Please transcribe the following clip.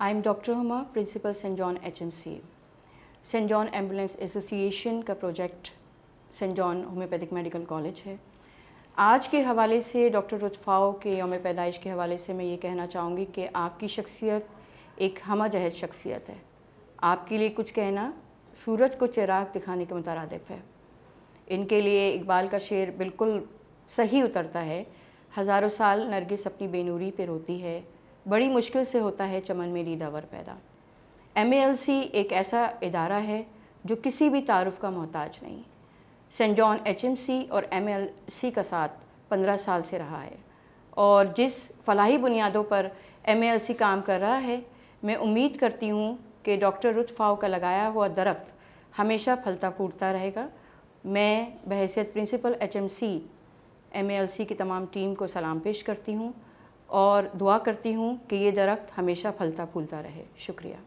I am Dr. Huma, Principal St. John HMC. Saint John ambulance association का project Saint John homoeopathic medical college है आज के हवाले से डॉक्टर रुतफ़ाओ के योम पैदाइश के हवाले से मैं ये कहना चाहूँगी कि आपकी शख्सियत एक हम जहद शख्सियत है आपके लिए कुछ कहना सूरज को चिराग दिखाने के मुतरदफ़ है इनके लिए इकबाल का शेर बिल्कुल सही उतरता है हज़ारों साल नरगिस अपनी बेनूरी पे रोती है बड़ी मुश्किल से होता है चमन में दीदावर पैदा एम एक ऐसा इदारा है जो किसी भी तारफ़ का मोहताज नहीं सेंट जॉन एच और एम का साथ पंद्रह साल से रहा है और जिस फलाही बुनियादों पर एम काम कर रहा है मैं उम्मीद करती हूँ कि डॉक्टर रुतफाव का लगाया हुआ दरख्त हमेशा फलता फूटता रहेगा मैं बहसीत principal H M C M की तमाम टीम को सलाम पेश करती हूँ और दुआ करती हूँ कि ये दरख्त हमेशा फलता फूलता रहे शुक्रिया